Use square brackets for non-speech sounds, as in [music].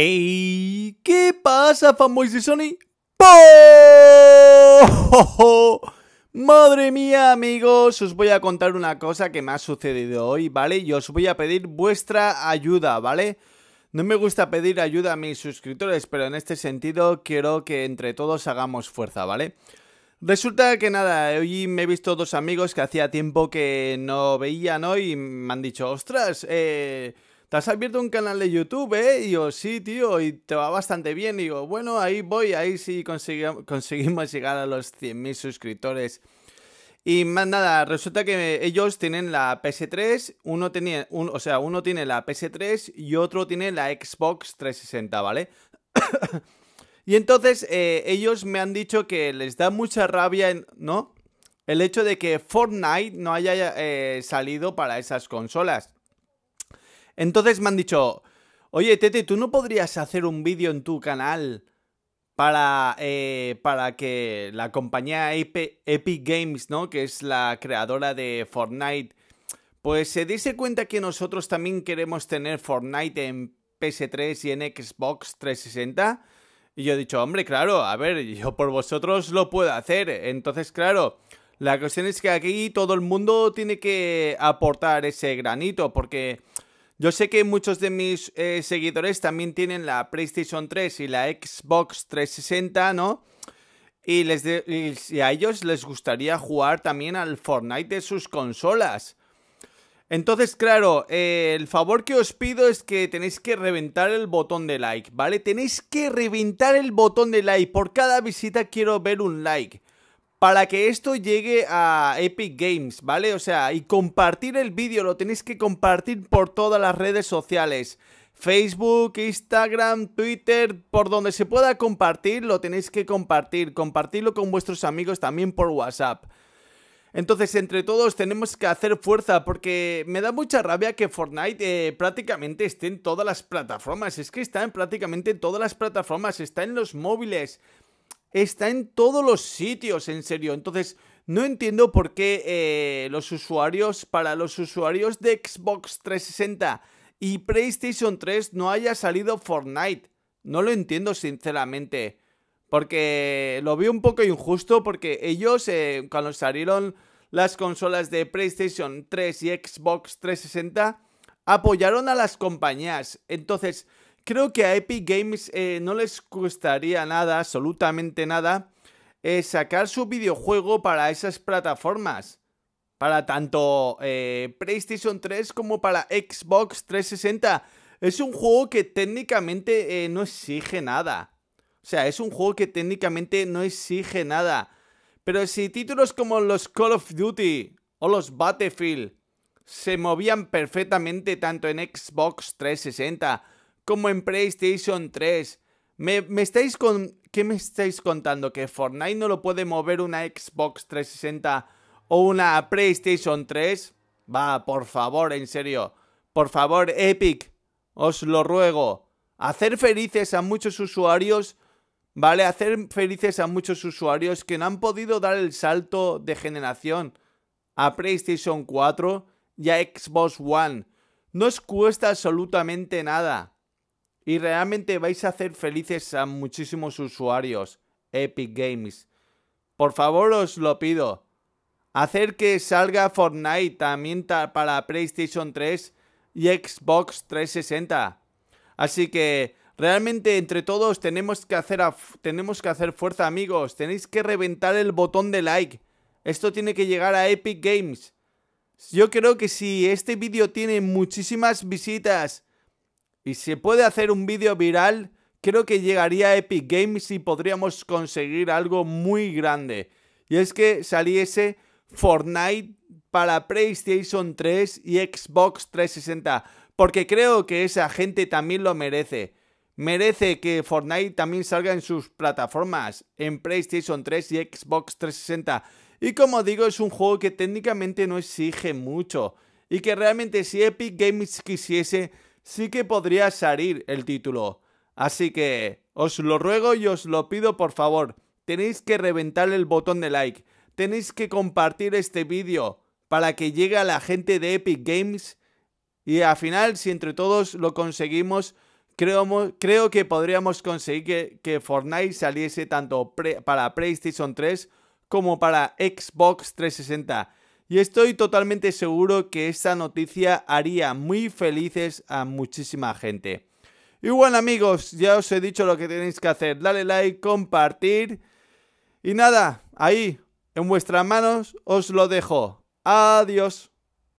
¡Ey! ¿Qué pasa, fanboys de Sony? ¡Oh! Madre mía, amigos, os voy a contar una cosa que me ha sucedido hoy, ¿vale? Y os voy a pedir vuestra ayuda, ¿vale? No me gusta pedir ayuda a mis suscriptores, pero en este sentido quiero que entre todos hagamos fuerza, ¿vale? Resulta que nada, hoy me he visto dos amigos que hacía tiempo que no veían, hoy Y me han dicho, ostras, eh, te has abierto un canal de YouTube, ¿eh? Y yo, sí, tío, y te va bastante bien. Y digo, bueno, ahí voy, ahí sí [laughs] conseguimos llegar a los 100.000 suscriptores. Y más nada, resulta que ellos tienen la PS3, uno tenía, o sea, uno tiene la PS3 y otro tiene la Xbox 360, ¿vale? [coughs] y entonces eh, ellos me han dicho que les da mucha rabia, ¿no? El hecho de que Fortnite no haya eh, salido para esas consolas. Entonces me han dicho, oye, Tete, ¿tú no podrías hacer un vídeo en tu canal para, eh, para que la compañía Epic Games, ¿no? Que es la creadora de Fortnite, pues se diese cuenta que nosotros también queremos tener Fortnite en PS3 y en Xbox 360. Y yo he dicho, hombre, claro, a ver, yo por vosotros lo puedo hacer. Entonces, claro, la cuestión es que aquí todo el mundo tiene que aportar ese granito, porque yo sé que muchos de mis eh, seguidores también tienen la PlayStation 3 y la Xbox 360, ¿no? Y, a ellos les gustaría jugar también al Fortnite de sus consolas. Entonces, claro, eh, el favor que os pido es que tenéis que reventar el botón de like, ¿vale? Tenéis que reventar el botón de like. Por cada visita quiero ver un like para que esto llegue a Epic Games, ¿vale? O sea, y compartir el vídeo, lo tenéis que compartir por todas las redes sociales. Facebook, Instagram, Twitter, por donde se pueda compartir, lo tenéis que compartir. Compartirlo con vuestros amigos también por WhatsApp. Entonces, entre todos tenemos que hacer fuerza porque me da mucha rabia que Fortnite eh, prácticamente esté en todas las plataformas. Es que está en prácticamente todas las plataformas, está en los móviles, está en todos los sitios, en serio. Entonces, no entiendo por qué eh, los usuarios, para los usuarios de Xbox 360 y PlayStation 3 no haya salido Fortnite. No lo entiendo sinceramente. Porque lo veo un poco injusto porque ellos eh, cuando salieron las consolas de PlayStation 3 y Xbox 360 apoyaron a las compañías. Entonces, creo que a Epic Games eh, no les costaría nada, absolutamente nada, eh, sacar su videojuego para esas plataformas. Para tanto eh, PlayStation 3 como para Xbox 360. Es un juego que técnicamente no exige nada. O sea, es un juego que técnicamente no exige nada. Pero si títulos como los Call of Duty o los Battlefield se movían perfectamente tanto en Xbox 360 como en PlayStation 3. Me, estáis con, ¿Qué me estáis contando? ¿Que Fortnite no lo puede mover una Xbox 360 o una PlayStation 3? Va, por favor, en serio. Por favor, Epic, os lo ruego. Hacer felices a muchos usuarios, ¿vale? Hacer felices a muchos usuarios que no han podido dar el salto de generación a PlayStation 4 y a Xbox One. No os cuesta absolutamente nada y realmente vais a hacer felices a muchísimos usuarios. Epic Games. Por favor os lo pido. Hacer que salga Fortnite también para PlayStation 3 y Xbox 360. Así que realmente entre todos tenemos que hacer, tenemos que hacer fuerza amigos. Tenéis que reventar el botón de like. Esto tiene que llegar a Epic Games. Yo creo que si este vídeo tiene muchísimas visitas y se puede hacer un vídeo viral, creo que llegaría a Epic Games y podríamos conseguir algo muy grande. Y es que saliese Fortnite para PlayStation 3 y Xbox 360, porque creo que esa gente también lo merece. Merece que Fortnite también salga en sus plataformas, en PlayStation 3 y Xbox 360. Y como digo, es un juego que técnicamente no exige mucho y que realmente si Epic Games quisiese sí que podría salir el título. Así que os lo ruego y os lo pido por favor. Tenéis que reventar el botón de like. Tenéis que compartir este vídeo para que llegue a la gente de Epic Games. Y al final, si entre todos lo conseguimos, creo, creo que podríamos conseguir que, Fortnite saliese tanto para PlayStation 3 como para Xbox 360. Y estoy totalmente seguro que esta noticia haría muy felices a muchísima gente. Y bueno amigos, ya os he dicho lo que tenéis que hacer. Dale like, compartir. Y nada, ahí, en vuestras manos os lo dejo. Adiós.